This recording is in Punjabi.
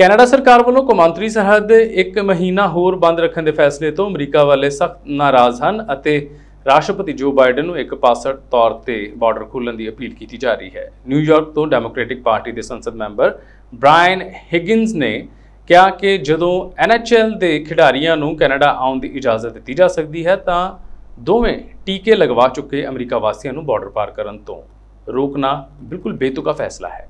ਕੈਨੇਡਾ ਸਰਕਾਰ ਵੱਲੋਂ ਕੌਮਾਂਤਰੀ ਸਰਹੱਦ 1 ਮਹੀਨਾ ਹੋਰ ਬੰਦ ਰੱਖਣ ਦੇ ਫੈਸਲੇ ਤੋਂ ਅਮਰੀਕਾ ਵਾਲੇ ਸਖਤ ਨਾਰਾਜ਼ ਹਨ ਅਤੇ ਰਾਸ਼ਟਰਪਤੀ ਜੋ ਬਾਈਡਨ ਨੂੰ ਇੱਕ ਪਾਸੜ ਤੌਰ ਤੇ ਬਾਰਡਰ ਖੋਲਣ ਦੀ ਅਪੀਲ ਕੀਤੀ ਜਾ ਰਹੀ ਹੈ ਨਿਊਯਾਰਕ ਤੋਂ ਡੈਮੋਕ੍ਰੈਟਿਕ ਪਾਰਟੀ ਦੇ ਸੰਸਦ ਮੈਂਬਰ ਬ੍ਰਾਇਨ ਹਿਗਿੰਸ ਨੇ ਕਿਹਾ ਕਿ ਜਦੋਂ ਐਨਐਚਐਲ ਦੇ ਖਿਡਾਰੀਆਂ ਨੂੰ ਕੈਨੇਡਾ ਆਉਣ ਦੀ ਇਜਾਜ਼ਤ ਦਿੱਤੀ ਜਾ ਸਕਦੀ ਹੈ ਤਾਂ ਦੋਵੇਂ ਟੀਕੇ ਲਗਵਾ ਚੁੱਕੇ ਅਮਰੀਕਾ ਵਾਸੀਆਂ ਨੂੰ ਬਾਰਡਰ ਪਾਰ ਕਰਨ ਤੋਂ ਰੋਕਣਾ ਬਿਲਕੁਲ ਬੇਤੁਕਾ ਫੈਸਲਾ ਹੈ